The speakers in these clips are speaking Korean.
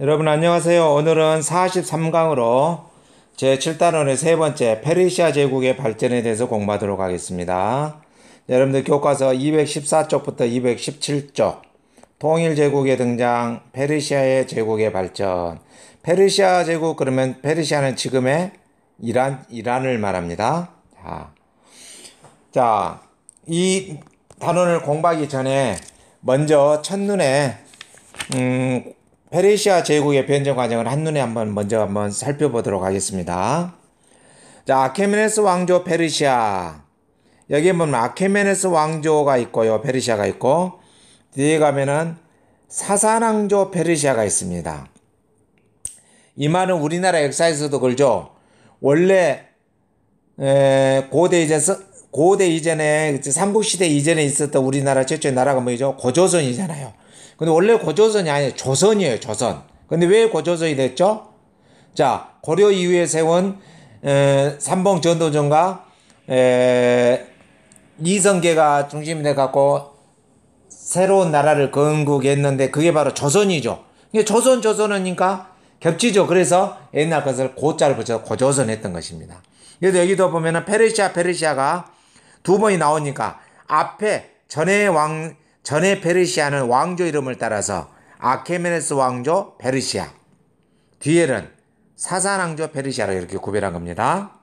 여러분 안녕하세요. 오늘은 43강으로 제7단원의 세 번째 페르시아 제국의 발전에 대해서 공부하도록 하겠습니다. 여러분들 교과서 214쪽부터 217쪽 통일 제국의 등장, 페르시아의 제국의 발전. 페르시아 제국 그러면 페르시아는 지금의 이란 이란을 말합니다. 자. 자, 이 단원을 공부하기 전에 먼저 첫눈에 음 페르시아 제국의 변전 과정을 한눈에 한번 먼저 한번 살펴보도록 하겠습니다. 자, 아케메네스 왕조 페르시아. 여기 보면 아케메네스 왕조가 있고요. 페르시아가 있고 뒤에 가면은 사산왕조 페르시아가 있습니다. 이 말은 우리나라 역사에서도 그러죠. 원래 고대 이전 고대 이전에 삼국시대 이전에 있었던 우리나라 최초의 나라가 뭐죠? 고조선이잖아요. 근데 원래 고조선이 아니에요. 조선이에요, 조선. 근데 왜 고조선이 됐죠? 자, 고려 이후에 세운 에, 삼봉 전도전과 에, 이성계가 중심이 돼갖고 새로운 나라를 건국했는데 그게 바로 조선이죠. 이게 조선 조선이니까 겹치죠. 그래서 옛날 것을 고자를 붙여서 고조선 했던 것입니다. 그래서 여기도 보면은 페르시아 페르시아가 두 번이 나오니까 앞에 전의왕 전에 페르시아는 왕조 이름을 따라서 아케메네스 왕조 페르시아, 뒤에는 사산 왕조 페르시아로 이렇게 구별한 겁니다.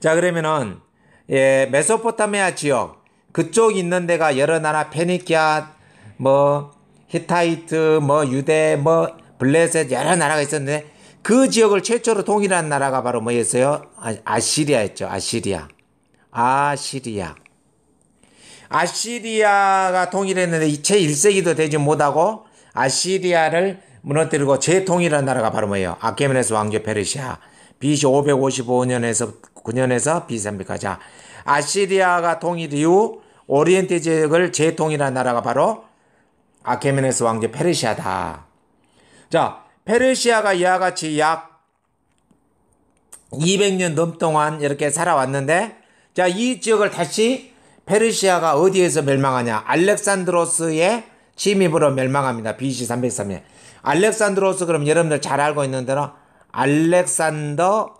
자 그러면은 예, 메소포타미아 지역 그쪽 있는 데가 여러 나라 페니키아 뭐 히타이트 뭐 유대 뭐 블레셋 여러 나라가 있었는데 그 지역을 최초로 통일한 나라가 바로 뭐였어요? 아, 아시리아였죠. 아시리아. 아시리아. 아시리아가 통일했는데 이채 1세기도 되지 못하고 아시리아를 무너뜨리고 재통일한 나라가 바로 뭐예요? 아케메네스 왕조 페르시아. BC 555년에서 9년에서 BC 300까지. 아시리아가 통일 이후 오리엔테 지역을 재통일한 나라가 바로 아케메네스 왕조 페르시아다. 자, 페르시아가 이와 같이 약 200년 넘 동안 이렇게 살아왔는데, 자, 이 지역을 다시 페르시아가 어디에서 멸망하냐? 알렉산드로스의 침입으로 멸망합니다. BC 303년. 알렉산드로스 그럼 여러분들 잘 알고 있는 대로 알렉산더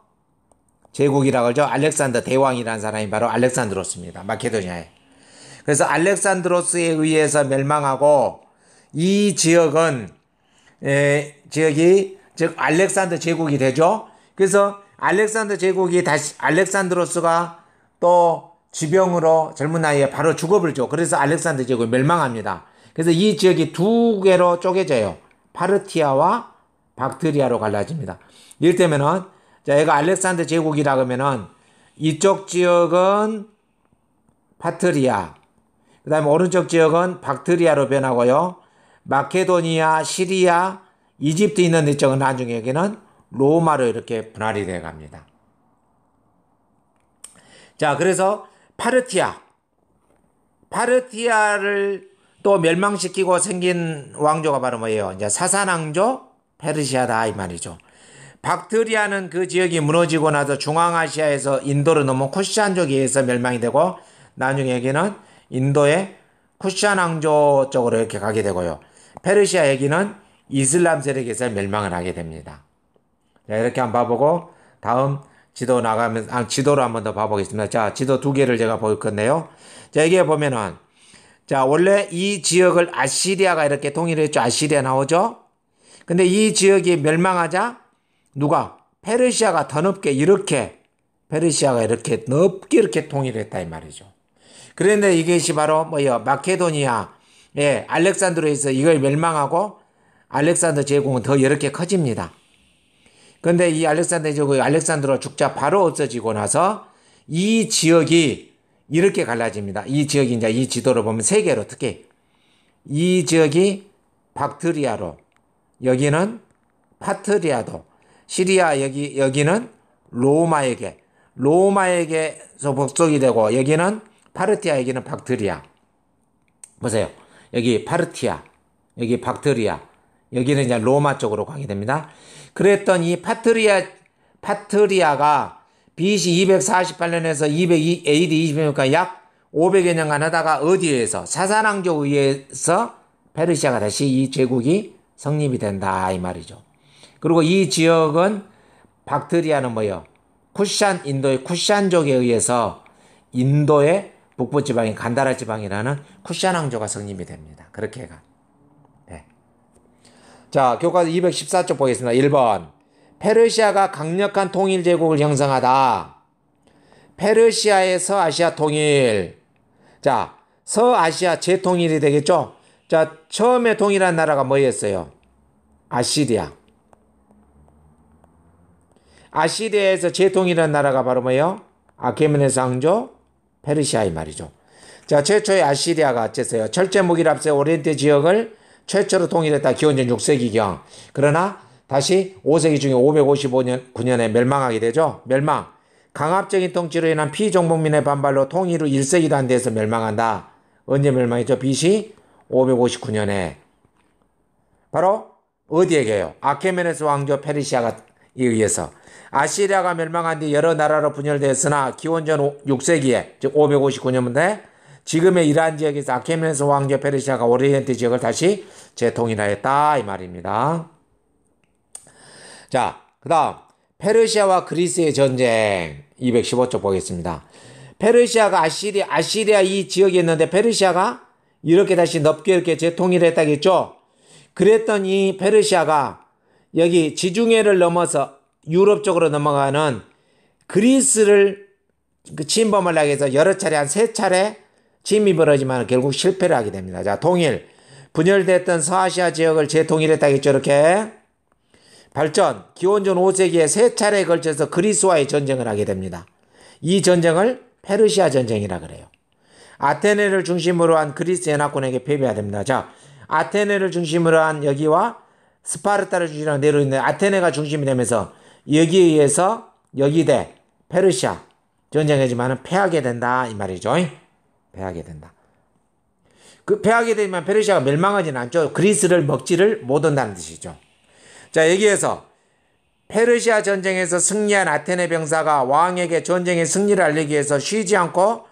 제국이라고 하죠. 알렉산더 대왕이라는 사람이 바로 알렉산드로스입니다. 마케도니아에. 그래서 알렉산드로스에 의해서 멸망하고 이 지역은 에, 지역이 즉 알렉산더 제국이 되죠. 그래서 알렉산더 제국이 다시 알렉산드로스가 또 지병으로 젊은 나이에 바로 죽어버리죠. 그래서 알렉산드 지역이 멸망합니다. 그래서 이 지역이 두 개로 쪼개져요. 파르티아와 박트리아로 갈라집니다. 이를테면은 자, 얘가 알렉산드 제국이라 그러면은 이쪽 지역은 파트리아, 그 다음에 오른쪽 지역은 박트리아로 변하고요. 마케도니아, 시리아, 이집트 있는 이쪽은 나중에 여기는 로마로 이렇게 분할이 되어 갑니다. 자, 그래서 파르티아. 파르티아를 또 멸망시키고 생긴 왕조가 바로 뭐예요? 이제 사산왕조 페르시아다 이 말이죠. 박트리아는 그 지역이 무너지고 나서 중앙아시아에서 인도로 넘어 쿠시안족에 서 멸망이 되고 나중에 기는 인도의 쿠시안 왕조 쪽으로 이렇게 가게 되고요. 페르시아 여기는 이슬람 세력에서 멸망을 하게 됩니다. 자, 이렇게 한번 봐보고 다음 지도 나가면서, 아, 지도를한번 더 봐보겠습니다. 자, 지도 두 개를 제가 볼 건데요. 자, 여기에 보면은, 자, 원래 이 지역을 아시리아가 이렇게 통일했죠. 아시리아 나오죠? 근데 이 지역이 멸망하자, 누가? 페르시아가 더 높게 이렇게, 페르시아가 이렇게 넓게 이렇게 통일했다, 이 말이죠. 그런데 이것이 바로 뭐요? 마케도니아, 예, 알렉산드로에서 이걸 멸망하고, 알렉산더 제국은 더 이렇게 커집니다. 그런데이 알렉산더 제국이 그 알렉산드로 죽자 바로 없어지고 나서 이 지역이 이렇게 갈라집니다. 이 지역이 이제 이 지도로 보면 세 개로 특히 이 지역이 박트리아로 여기는 파트리아도 시리아 여기 여기는 로마에게 로마에게서 복속이 되고 여기는 파르티아 여기는 박트리아 보세요 여기 파르티아 여기 박트리아 여기는 이제 로마 쪽으로 가게 됩니다. 그랬더니 파트리아 파트리아가 BC 248년에서 2 2 AD 20년까지 약 500여 년간 하다가 어디에서 사산왕조 의해서 페르시아가 다시 이 제국이 성립이 된다 이 말이죠. 그리고 이 지역은 박트리아는 뭐요? 쿠샨 인도의 쿠샨족에 의해서 인도의 북부 지방인 간다라 지방이라는 쿠샨 왕조가 성립이 됩니다. 그렇게 해 가. 자, 교과서 214쪽 보겠습니다. 1번. 페르시아가 강력한 통일 제국을 형성하다. 페르시아의 서아시아 통일. 자, 서아시아 재통일이 되겠죠? 자, 처음에 통일한 나라가 뭐였어요? 아시리아. 아시리아에서 재통일한 나라가 바로 뭐예요? 아케메네 상조, 페르시아 이 말이죠. 자, 최초의 아시리아가 어째서요 철제 무기랍세 를 오렌트 지역을 최초로 통일했다. 기원전 6세기경. 그러나 다시 5세기 중에 555년 9년에 멸망하게 되죠. 멸망. 강압적인 통치로 인한 피종목민의 반발로 통일후 1세기도 안 돼서 멸망한다. 언제 멸망했죠? BC 559년에. 바로 어디에게요? 아케메네스 왕조 페르시아가 이 의해서 아시리아가 멸망한 뒤 여러 나라로 분열되었으나 기원전 6세기에 즉 559년부터 지금의 이란 지역에서 아케메스 왕조 페르시아가 오리엔트 지역을 다시 재통일하였다 이 말입니다. 자, 그다음 페르시아와 그리스의 전쟁 215쪽 보겠습니다. 페르시아가 아시리 아시리아 이 지역에 있는데 페르시아가 이렇게 다시 넓게 이렇게 재통일했다겠죠. 그랬더니 페르시아가 여기 지중해를 넘어서 유럽 쪽으로 넘어가는 그리스를 그 침범 하기 위해서 여러 차례 한 세 차례 침입을 하지만 결국 실패를 하게 됩니다. 자, 통일. 분열됐던 서아시아 지역을 재통일했다겠죠, 이렇게. 발전. 기원전 5세기에 세 차례에 걸쳐서 그리스와의 전쟁을 하게 됩니다. 이 전쟁을 페르시아 전쟁이라 그래요. 아테네를 중심으로 한 그리스 연합군에게 패배해야 됩니다. 자, 아테네를 중심으로 한 여기와 스파르타를 중심으로 내려 있는 아테네가 중심이 되면서 여기에 의해서 여기 대 페르시아 전쟁이지만은 패하게 된다 이 말이죠. 패하게 된다. 그 패하게 되면 페르시아가 멸망하지는 않죠. 그리스를 먹지를 못한다는 뜻이죠. 자 여기에서 페르시아 전쟁에서 승리한 아테네 병사가 왕에게 전쟁의 승리를 알리기 위해서 쉬지 않고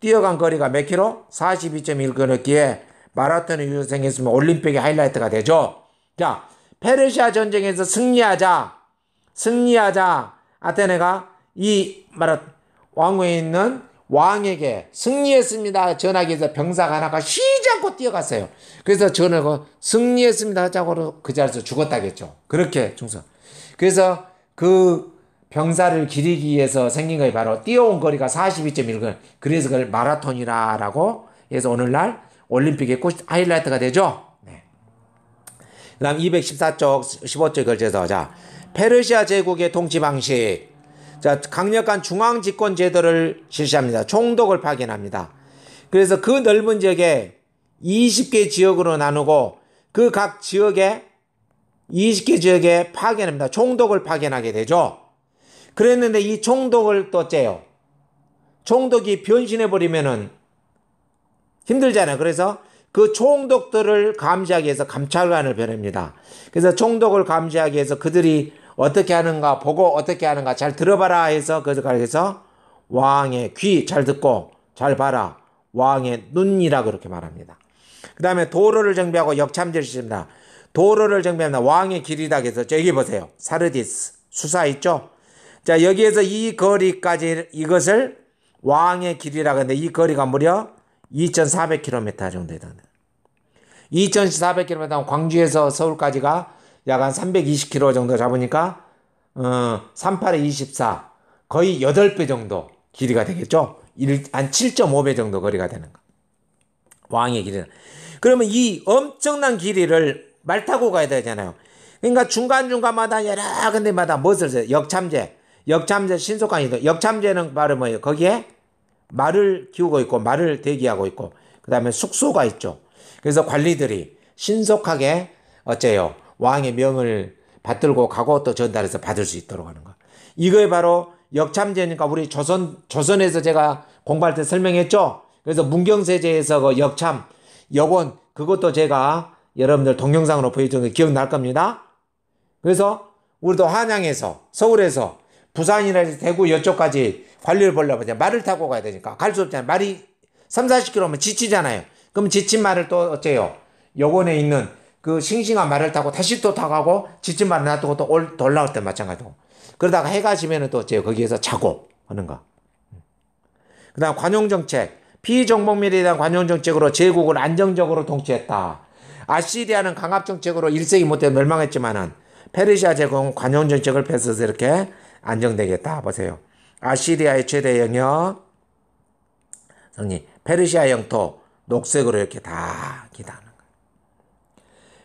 뛰어간 거리가 몇 킬로? 42.1km였기에 마라톤이 유생했으면 올림픽의 하이라이트가 되죠. 자, 페르시아 전쟁에서 승리하자, 승리하자 아테네가 이 마라 왕궁에 있는 왕에게 승리했습니다. 전하기 위해서 병사가 하나가 쉬지 않고 뛰어갔어요. 그래서 전하고 승리했습니다. 자고로그 자리에서 죽었다겠죠. 그렇게 중성. 그래서 그 병사를 기리기 위해서 생긴 것이 바로 뛰어온 거리가 42.1km. 그래서 그걸 마라톤이라고 해서 오늘날 올림픽의 꽃 하이라이트가 되죠. 네. 그 다음 214쪽, 15쪽에 걸쳐서 자, 페르시아 제국의 통치 방식. 자, 강력한 중앙 집권 제도를 실시합니다. 총독을 파견합니다. 그래서 그 넓은 지역에 20개 지역으로 나누고 그 각 지역에 20개 지역에 파견합니다. 총독을 파견하게 되죠. 그랬는데 이 총독을 또 째요. 총독이 변신해버리면은 힘들잖아요. 그래서 그 총독들을 감지하기 위해서 감찰관을 변합니다. 그래서 총독을 감지하기 위해서 그들이 어떻게 하는가 보고 어떻게 하는가 잘 들어봐라 해서 그래서 가르쳐서 왕의 귀 잘 듣고 잘 봐라 왕의 눈이라 고 그렇게 말합니다. 그 다음에 도로를 정비하고 역참제시입니다. 지 도로를 정비합니다. 왕의 길이다 그래서 여기 보세요. 사르디스 수사 있죠? 자 여기에서 이 거리까지 이것을 왕의 길이라 근데 이 거리가 무려 2,400km 정도 되다. 2,400km 광주에서 서울까지가 약한 320kg 정도 잡으니까 어, 38에 24 거의 8배 정도 길이가 되겠죠. 일, 한 7.5배 정도 거리가 되는 거. 왕의 길이는. 그러면 이 엄청난 길이를 말 타고 가야 되잖아요. 그러니까 중간중간마다 여러 군데마다 무엇을 써요? 역참제. 역참제 신속한 이동. 역참제는 바로 뭐예요? 거기에 말을 키우고 있고 말을 대기하고 있고 그다음에 숙소가 있죠. 그래서 관리들이 신속하게 어째요? 왕의 명을 받들고 가고 또 전달해서 받을 수 있도록 하는 거. 이거에 바로 역참제니까 우리 조선 조선에서 제가 공부할 때 설명했죠. 그래서 문경세제에서 그 역참 역원 그것도 제가 여러분들 동영상으로 보여준 게 기억날 겁니다. 그래서 우리도 한양에서 서울에서 부산이나 대구 여쪽까지 관리를 보려고 이 말을 타고 가야 되니까 갈 수 없잖아요. 말이 3, 40km 면 지치잖아요. 그럼 지친 말을 또 어째요? 역원에 있는 그 싱싱한 말을 타고 다시 또 타가고 지은 말을 놔두고 또 올, 올라올 때 마찬가지고. 그러다가 해가 지면은 또 이제 거기에서 자고 하는 거. 음. 그 다음 관용정책. 피정복밀에 대한 관용정책으로 제국을 안정적으로 통치했다. 아시리아는 강압정책으로 일세기 못해 멸망했지만은 페르시아 제국은 관용정책을 펴서 이렇게 안정되겠다. 보세요. 아시리아의 최대 영역, 성리 페르시아 영토, 녹색으로 이렇게 다 기다는.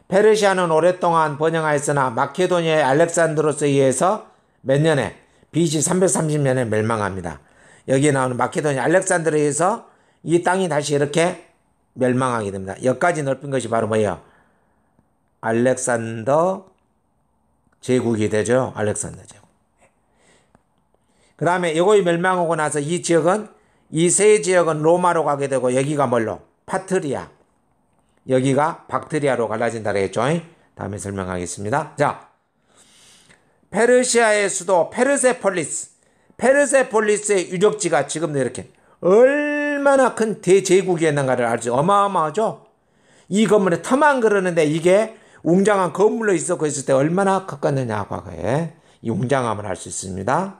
페르시아는 오랫동안 번영하였으나 마케도니아의 알렉산드로스에 의해서 몇 년에 BC 330년에 멸망합니다. 여기에 나오는 마케도니아 알렉산드로에 의해서 이 땅이 다시 이렇게 멸망하게 됩니다. 여기까지 넓힌 것이 바로 뭐예요? 알렉산더 제국이 되죠. 알렉산더 제국. 그 다음에 이거의 멸망하고 나서 이 지역은 이 세 지역은 로마로 가게 되고 여기가 뭘로? 파트리아. 여기가 박테리아로 갈라진다 그랬죠. 다음에 설명하겠습니다. 자, 페르시아의 수도 페르세폴리스. 페르세폴리스의 유적지가 지금도 이렇게 얼마나 큰 대제국이었는가를 알지 어마어마하죠. 이 건물에 터만 그러는데 이게 웅장한 건물로 있었고 있을 때 얼마나 컸겠느냐 과거에 이 웅장함을 알 수 있습니다.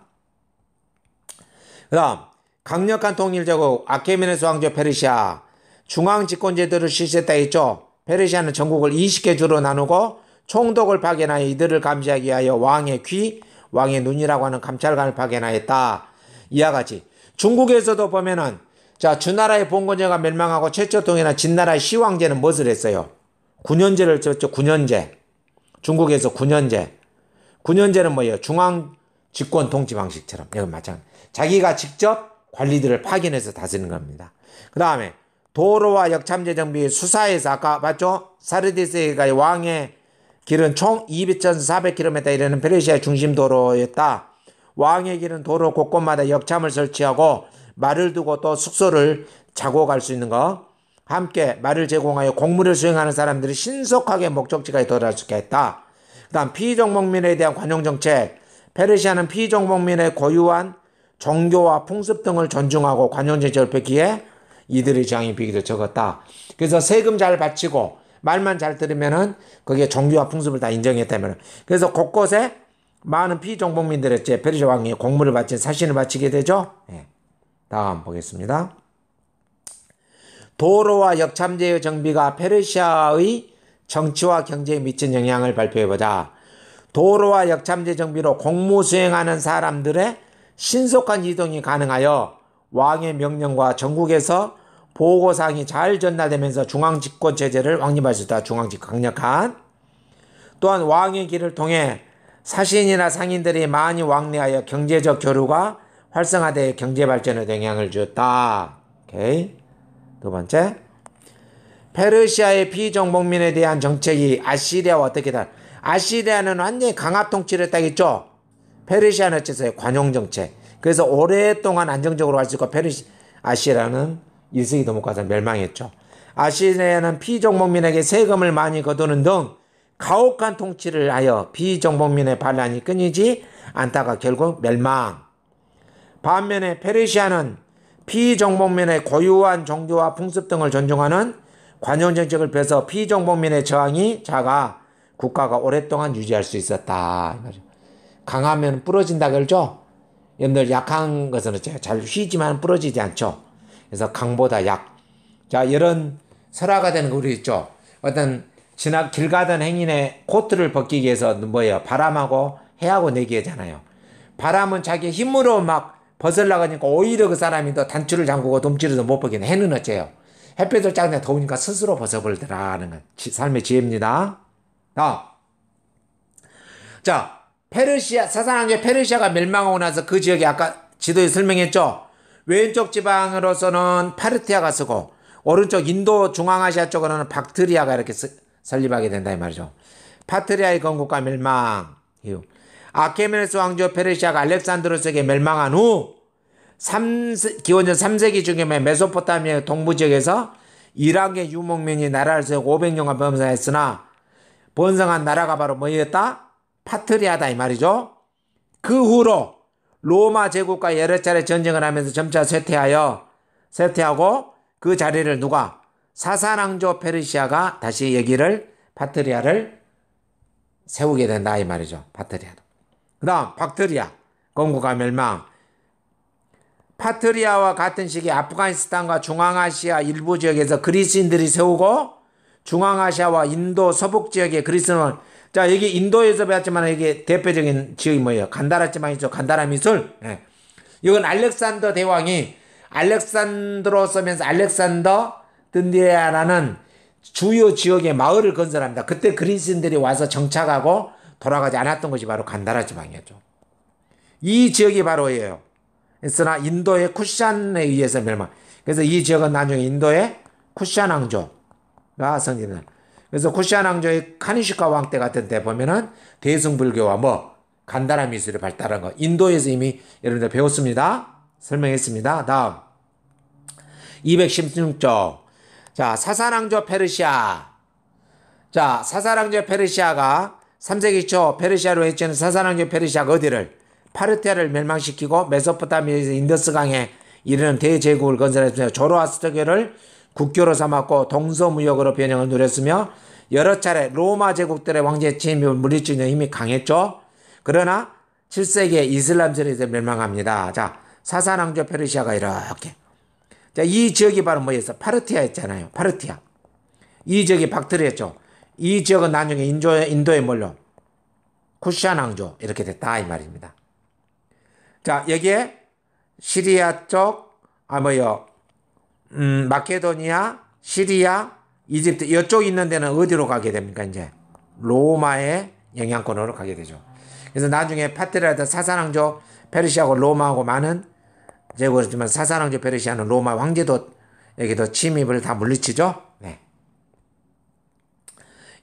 그다음 강력한 통일 제국 아케메네스 왕조 페르시아 중앙 집권제도를 실시했다 했죠. 페르시아는 전국을 20개 주로 나누고 총독을 파견하여 이들을 감시하기 위하여 왕의 귀, 왕의 눈이라고 하는 감찰관을 파견하였다. 이와 같이 중국에서도 보면은 자 주나라의 봉건제가 멸망하고 최초통이나 진나라의 시황제는 무엇을 했어요? 9년제를 쳤죠. 9년제. 중국에서 9년제. 9년제는 뭐예요? 중앙 집권 통치 방식처럼. 이건 마찬가지. 자기가 직접 관리들을 파견해서 다스리는 겁니다. 그 다음에 도로와 역참재 정비 수사에서 아까 봤죠? 사르디스의 왕의 길은 총 2,400km 이르는 페르시아 중심 도로였다. 왕의 길은 도로 곳곳마다 역참을 설치하고 말을 두고 또 숙소를 자고 갈 수 있는 거. 함께 말을 제공하여 공무를 수행하는 사람들이 신속하게 목적지까지 도달할 수 있게 했다. 그 다음 피종목민에 대한 관용정책. 페르시아는 피종목민의 고유한 종교와 풍습 등을 존중하고 관용정책을 펴기에 이들의 재앙이 비교적 적었다. 그래서 세금 잘 바치고 말만 잘 들으면은 거기에 종교와 풍습을 다 인정했다면 그래서 곳곳에 많은 피종복민들의 제 페르시아 왕이 공물을 바친 사신을 바치게 되죠. 예. 다음 보겠습니다. 도로와 역참제의 정비가 페르시아의 정치와 경제에 미친 영향을 발표해보자. 도로와 역참제 정비로 공무 수행하는 사람들의 신속한 이동이 가능하여 왕의 명령과 전국에서 보고사항이 잘 전달되면서 중앙 집권 체제를 확립할 수 있다. 중앙집 강력한. 또한 왕의 길을 통해 사신이나 상인들이 많이 왕래하여 경제적 교류가 활성화되어 경제 발전에 영향을 주었다. 오케이. 두 번째. 페르시아의 비정복민에 대한 정책이 아시리아와 어떻게 다 아시리아는 완전히 강압 통치를 했다겠죠. 페르시아는 어째서 관용 정책. 그래서 오랫동안 안정적으로 할 수 있고 페르시 아시리아는 일세기 도목과서 멸망했죠. 아시리아는 피종목민에게 세금을 많이 거두는 등 가혹한 통치를 하여 비정복민의 반란이 끊이지 않다가 결국 멸망. 반면에 페르시아는 피정복민의 고유한 종교와 풍습 등을 존중하는 관용 정책을 펴서 피정복민의 저항이 작아 국가가 오랫동안 유지할 수 있었다. 강하면 부러진다 그러죠? 여러분들 약한 것은 잘 휘지만 부러지지 않죠. 그래서 강보다 약. 자, 이런 설화가 되는 거 우리 있죠. 어떤 지나 길 가던 행인의 코트를 벗기기 위해서 뭐예요? 바람하고 해하고 내기잖아요. 바람은 자기 힘으로 막벗으려가니까 오히려 그 사람이 더 단추를 잠그고 돔지르도 못 벗기네. 해는 어째요? 햇볕을 짜는데 더우니까 스스로 벗어버리더라는 건 지, 삶의 지혜입니다. 아. 자, 페르시아, 사상왕제 페르시아가 멸망하고 나서 그 지역이 아까 지도에 설명했죠? 왼쪽 지방으로서는 파르티아가 쓰고 오른쪽 인도 중앙아시아 쪽으로는 박트리아가 이렇게 쓰, 설립하게 된다 이 말이죠. 파트리아의 건국과 멸망 이후 아케메네스 왕조 페르시아가 알렉산드로스에게 멸망한 후 3세, 기원전 3세기 중에 메소포타미아 동부 지역에서 이란계 유목민이 나라를 세우고 500년간 범사했으나 번성한 나라가 바로 뭐였다? 파트리아다 이 말이죠. 그 후로 로마 제국과 여러 차례 전쟁을 하면서 점차 쇠퇴하여 쇠퇴하고 그 자리를 누가 사산왕조 페르시아가 다시 여기를 파트리아를 세우게 된다 이 말이죠. 바트리아. 그다음 박트리아 건국과 멸망. 파트리아와 같은 시기 아프가니스탄과 중앙아시아 일부 지역에서 그리스인들이 세우고 중앙아시아와 인도 서북 지역의 그리스는 자, 여기 인도에서 배웠지만 이게 대표적인 지역이 뭐예요? 간다라 지방이죠. 간다라 미술. 예. 이건 알렉산더 대왕이 알렉산드로 서면서 알렉산더 든디아라는 주요 지역의 마을을 건설합니다. 그때 그리스인들이 와서 정착하고 돌아가지 않았던 것이 바로 간다라 지방이었죠. 이 지역이 바로예요. 그러나 인도의 쿠샨에 의해서 멸망. 그래서 이 지역은 나중에 인도의 쿠샨 왕조가 성진을 그래서 쿠시안 왕조의 카니시카 왕 때 같은 때 보면은 대승불교와 뭐 간단한 미술이 발달한 거 인도에서 이미 여러분들 배웠습니다. 설명했습니다. 다음 216쪽 자 사사왕조 페르시아 자 사사왕조 페르시아가 3세기 초 페르시아로 해치는 사사왕조 페르시아가 어디를 파르테를 멸망시키고 메소포타미아에서 인더스강에 이르는 대제국을 건설했으며 조로아스터교를 국교로 삼았고 동서무역으로 변형을 누렸으며 여러 차례 로마 제국들의 왕제 침입을 물리치는 힘이 강했죠. 그러나 7세기에 이슬람 세력에 멸망합니다. 자, 사산왕조 페르시아가 이렇게. 자, 이 지역이 바로 뭐였어? 파르티아였잖아요. 파르티아. 이 지역이 박트리였죠. 이 지역은 나중에 인조, 인도에 몰려 쿠시안 왕조 이렇게 됐다 이 말입니다. 자, 여기에 시리아 쪽, 아 뭐요, 음, 마케도니아, 시리아, 이집트 이쪽 있는 데는 어디로 가게 됩니까 이제 로마의 영향권으로 가게 되죠. 그래서 나중에 파테라다 사사왕조 페르시아고 로마하고 많은 제국이지만 사사왕조 페르시아는 로마 황제도 여기도 침입을 다 물리치죠. 네.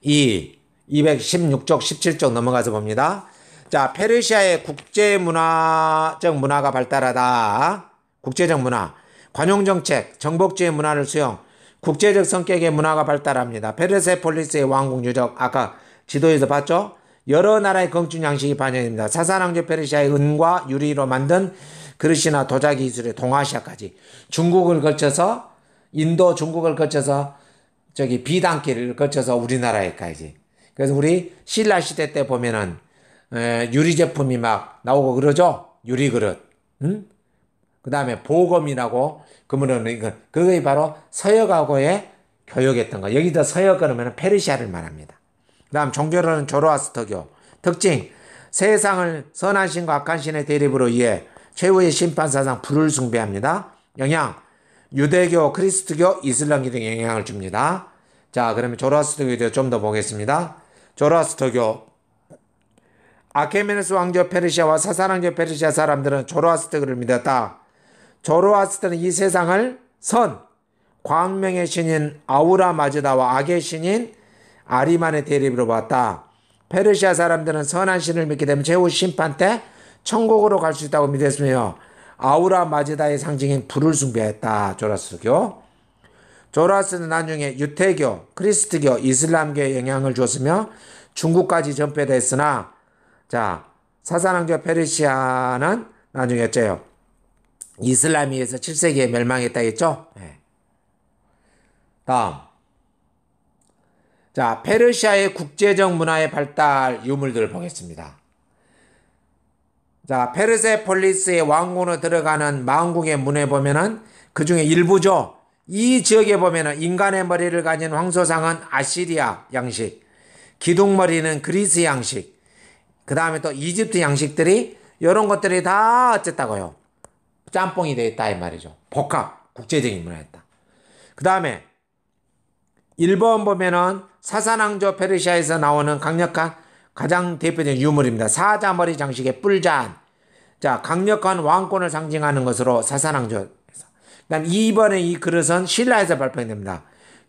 이 216쪽 17쪽 넘어가서 봅니다. 자, 페르시아의 국제 문화적 문화가 발달하다. 국제적 문화. 관용정책, 정복주의 문화를 수용, 국제적 성격의 문화가 발달합니다. 페르세폴리스의 왕국 유적, 아까 지도에서 봤죠? 여러 나라의 건축 양식이 반영됩니다. 사산왕조 페르시아의 은과 유리로 만든 그릇이나 도자기 기술의 동아시아까지 중국을 거쳐서 인도 중국을 거쳐서 저기 비단길을 거쳐서 우리나라에까지. 그래서 우리 신라 시대 때 보면은 유리 제품이 막 나오고 그러죠. 유리 그릇. 응? 그 다음에 보검이라고 그러면은 이건 그게 바로 서역하고의 교역했던 거. 여기다 서역 그러면 페르시아를 말합니다. 그 다음 종교로는 조로아스터교. 특징 세상을 선한신과 악한신의 대립으로 의해 최후의 심판사상 불을 숭배합니다. 영향 유대교, 크리스트교, 이슬람교 등 영향을 줍니다. 자, 그러면 조로아스터교에 대해 서좀 더 보겠습니다. 조로아스터교 아케메네스 왕조 페르시아와 사사랑조 페르시아 사람들은 조로아스터교를 믿었다. 조로아스터는 이 세상을 선, 광명의 신인 아우라 마즈다와 악의 신인 아리만의 대립으로 봤다. 페르시아 사람들은 선한 신을 믿게 되면 최후 심판 때 천국으로 갈 수 있다고 믿었으며 아우라 마즈다의 상징인 불을 숭배했다. 조라스교. 조라스는 나중에 유태교, 크리스트교, 이슬람교에 영향을 줬으며 중국까지 전폐됐으나 자 사사랑교 페르시아는 나중에 어째요? 이슬람이 에서 7세기에 멸망했다 했죠? 네. 다음. 자, 페르시아의 국제적 문화의 발달 유물들을 보겠습니다. 자, 페르세폴리스의 왕궁으로 들어가는 망궁의 문에 보면은 그 중에 일부죠. 이 지역에 보면은 인간의 머리를 가진 황소상은 아시리아 양식, 기둥머리는 그리스 양식, 그 다음에 또 이집트 양식들이 이런 것들이 다 어쨌다고요. 짬뽕이 되었다 이 말이죠. 복합 국제적인 문화였다. 그 다음에 1번 보면은 사산왕조 페르시아에서 나오는 강력한 가장 대표적인 유물입니다. 사자머리 장식의 뿔잔. 자, 강력한 왕권을 상징하는 것으로 사산왕조. 그다음 2번의 이 그릇은 신라에서 발견됩니다.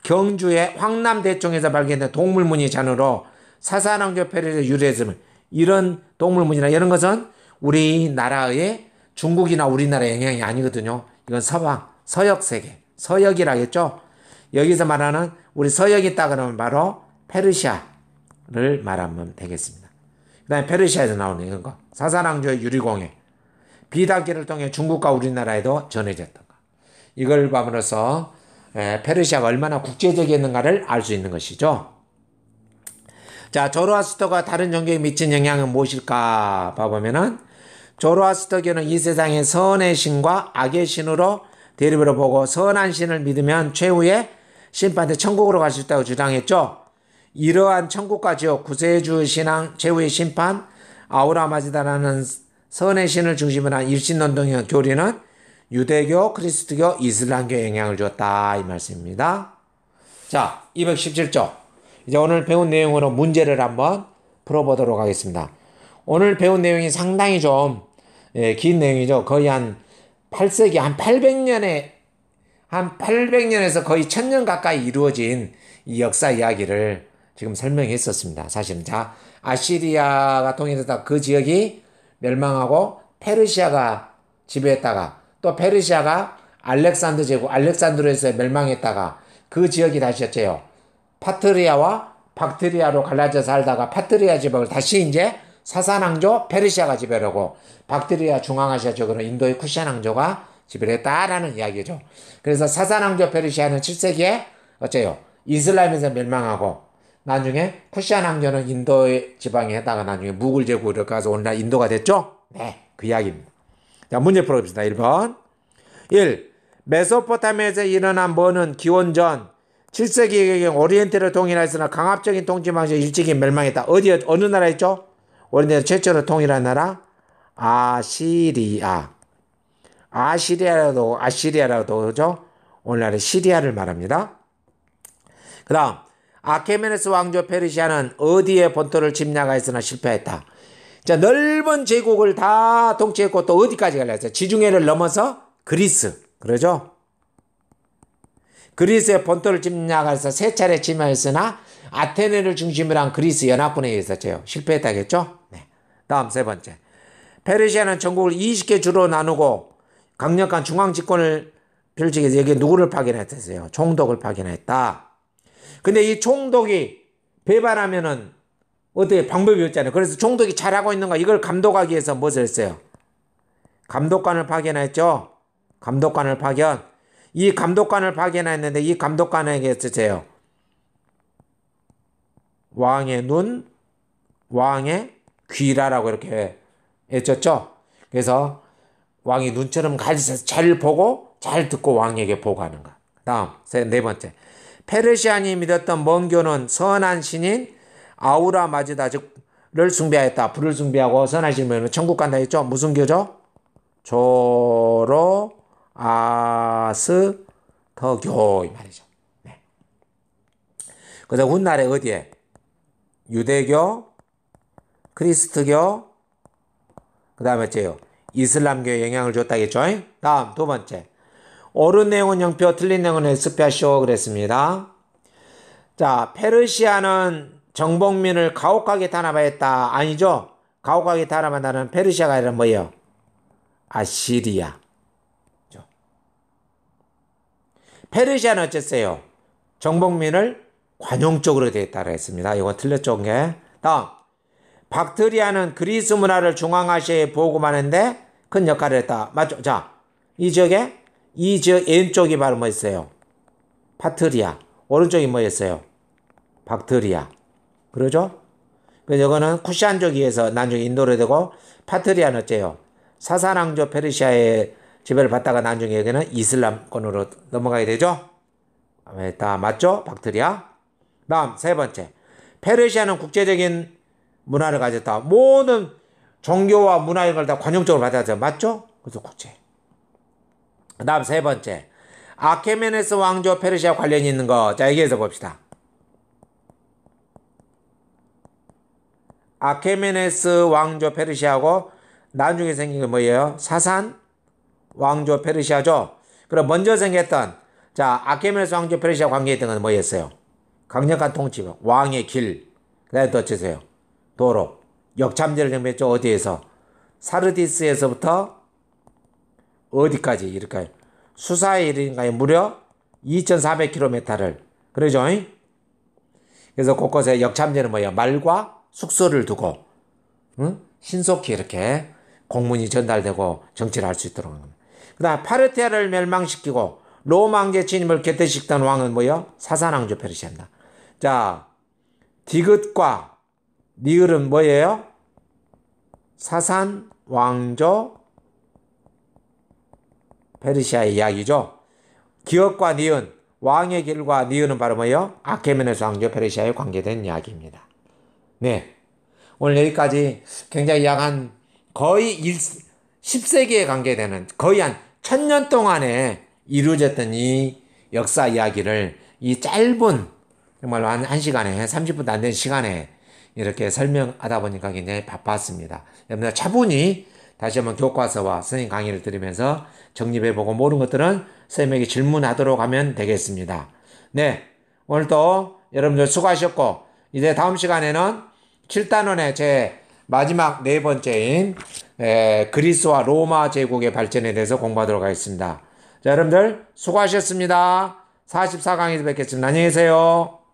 경주의 황남대총에서 발견된 동물문의 잔으로 사산왕조 페르시아 유래했음을 이런 동물무늬나 이런 것은 우리나라의 중국이나 우리나라 영향이 아니거든요. 이건 서방, 서역 세계, 서역이라겠죠? 여기서 말하는 우리 서역이 있다 그러면 바로 페르시아를 말하면 되겠습니다. 그 다음에 페르시아에서 나오는 이런 거. 사산왕조의 유리공예. 비단기를 통해 중국과 우리나라에도 전해졌던 거. 이걸 봐으로써 페르시아가 얼마나 국제적이었는가를 알 수 있는 것이죠. 자, 조로아스터가 다른 종교에 미친 영향은 무엇일까? 봐보면은 조로아스터교는 이 세상의 선의 신과 악의 신으로 대립으로 보고 선한 신을 믿으면 최후의 심판대 천국으로 갈 수 있다고 주장했죠. 이러한 천국과 지옥, 구세주 신앙, 최후의 심판, 아우라마지다라는 선의 신을 중심으로 한 일신론동의 교리는 유대교, 크리스트교, 이슬람교에 영향을 주었다. 이 말씀입니다. 자, 217조. 이제 오늘 배운 내용으로 문제를 한번 풀어보도록 하겠습니다. 오늘 배운 내용이 상당히 좀, 예, 긴 내용이죠. 거의 한 8세기, 한 800년에, 한 800년에서 거의 1000년 가까이 이루어진 이 역사 이야기를 지금 설명했었습니다. 사실은. 자, 아시리아가 통일되다 그 지역이 멸망하고 페르시아가 지배했다가 또 페르시아가 알렉산드 제국, 알렉산드로에서 멸망했다가 그 지역이 다시 였어요. 파트리아와 박트리아로 갈라져 살다가 파트리아 지방을 다시 이제 사산왕조 페르시아가 지배하고 박테리아 중앙아시아 쪽으로 인도의 쿠시안왕조가 지배를 했다라는 이야기죠. 그래서 사산왕조 페르시아는 7세기에 어째요? 이슬람에서 멸망하고 나중에 쿠시안왕조는 인도의 지방에 해다가 나중에 무굴 제국 으로 가서 오늘날 인도가 됐죠? 네, 그 이야기입니다. 자, 문제 풀어봅시다. 1번. 1. 메소포타미아에서 일어난 모는 기원전 7세기에 오리엔테를 통일하였으나 강압적인 통치 방식에 일찍이 멸망했다. 어디 어느 나라였죠? 오랜대 최초로 통일한 나라 아시리아. 아시리아라도 아시리아라도 그죠? 오늘날의 시리아를 말합니다. 그다음 아케메네스 왕조 페르시아는 어디에 본토를 침략하였으나 실패했다. 자, 넓은 제국을 다 통치했고 또 어디까지 갈라 어요 지중해를 넘어서 그리스. 그러죠? 그리스의 본토를 침략해서 세 차례 침략했으나 아테네를 중심으로 한 그리스 연합군에 의해서 제 실패했다겠죠? 네. 다음 세 번째. 페르시아는 전국을 20개 주로 나누고 강력한 중앙 집권을 펼치기해서여기 누구를 파견했어요? 총독을 파견했다. 근데 이 총독이 배반하면은 어떻게 방법이 없잖아요. 그래서 총독이 잘하고 있는가 이걸 감독하기 위해서 무엇을 했어요? 감독관을 파견했죠. 감독관을 파견. 이 감독관을 파견했는데 이 감독관에게 쓰세요. 왕의 눈, 왕의 귀라라고 이렇게 애쳤죠. 그래서 왕이 눈처럼 가지서 잘 보고 잘 듣고 왕에게 보고하는 것. 다음 네 번째 페르시안이 믿었던 먼교는 선한 신인 아우라 마지다 즉를 숭배하였다. 불을 숭배하고 선하신 분은 천국 간다 했죠. 무슨 교죠? 조로 아스터교 이 말이죠. 네. 그래서 훗날에 어디에 유대교, 크리스트교, 그 다음에 째요. 이슬람교에 영향을 줬다겠죠. 다음 두 번째. 옳은 내용은 영표, 틀린 내용은 에스피아쇼 그랬습니다. 자, 페르시아는 정복민을 가혹하게 탄압하였다. 아니죠? 가혹하게 탄압한다는 페르시아가 아니라 뭐예요? 아시리아. 페르시아는 어쨌어요? 정복민을 관용적으로 되어 있다고 했습니다. 이거 틀렸죠, 게. 다음. 박트리아는 그리스 문화를 중앙아시아에 보고하는데 큰 역할을 했다. 맞죠? 자, 이 지역에 이 지역 왼쪽이 바로 뭐였어요? 파트리아. 오른쪽이 뭐였어요? 박트리아. 그러죠? 그래서 이거는 쿠시안족 위에서 나중에 인도로 되고 파트리아는 어째요? 사사랑조 페르시아의 지배를 받다가 나중에 여기는 이슬람권으로 넘어가게 되죠? 아, 네, 다 맞죠? 박트리아. 다음 세 번째. 페르시아는 국제적인 문화를 가졌다. 모든 종교와 문화 이걸 다 관용적으로 받아들여. 맞죠? 그래서 국제. 다음 세 번째. 아케메네스 왕조 페르시아 관련이 있는 거. 자, 여기에서 봅시다. 아케메네스 왕조 페르시아고 나중에 생긴 게 뭐예요? 사산 왕조 페르시아죠. 그럼 먼저 생겼던 자 아케메네스 왕조 페르시아 관계 있던 건 뭐였어요? 강력한 통치력, 왕의 길, 그다음에 네, 더세요 도로, 역참제를 정비했죠. 어디에서? 사르디스에서부터 어디까지 이럴까요? 수사에 이르니까 무려 2,400km를. 그러죠? 그래서 곳곳에 역참제는 뭐예요? 말과 숙소를 두고, 응? 신속히 이렇게 공문이 전달되고 정치를 할 수 있도록 하 겁니다. 그 다음, 파르테아를 멸망시키고 로마 제 취임을 개태시켰던 왕은 뭐요? 사산왕조 페르시아입니다. 자, 디귿과 니을은 뭐예요? 사산 왕조 페르시아의 이야기죠. 기억과 니은, 왕의 길과 니은은 바로 뭐예요? 아케메네스 왕조 페르시아에 관계된 이야기입니다. 네. 오늘 여기까지 굉장히 약한 거의 1, 10세기에 관계되는 거의 한 천년 동안에 이루어졌던 이 역사 이야기를 이 짧은 정말로 한, 한 시간에, 30분도 안된 시간에 이렇게 설명하다 보니까 굉장히 바빴습니다. 여러분들 차분히 다시 한번 교과서와 선생님 강의를 들으면서 정립해보고 모르는 것들은 선생님에게 질문하도록 하면 되겠습니다. 네. 오늘도 여러분들 수고하셨고, 이제 다음 시간에는 7단원의 제 마지막 네 번째인 에, 그리스와 로마 제국의 발전에 대해서 공부하도록 하겠습니다. 자, 여러분들 수고하셨습니다. 44강에서 뵙겠습니다. 안녕히 계세요.